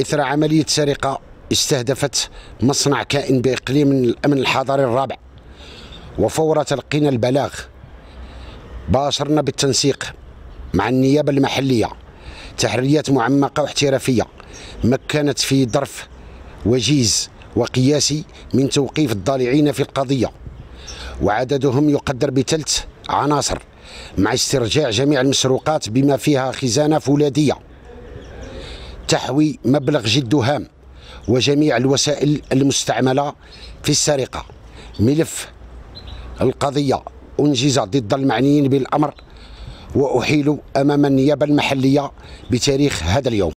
إثر عملية سرقة استهدفت مصنع كائن بإقليم الأمن الحضري الرابع وفور تلقينا البلاغ باشرنا بالتنسيق مع النيابة المحلية تحريات معمقة واحترافية مكنت في ظرف وجيز وقياسي من توقيف الضالعين في القضية وعددهم يقدر بثلث عناصر مع استرجاع جميع المسروقات بما فيها خزانة فولاذية تحوي مبلغ جد هام وجميع الوسائل المستعملة في السرقة ملف القضية أنجز ضد المعنيين بالأمر وأحيل أمام النيابة المحلية بتاريخ هذا اليوم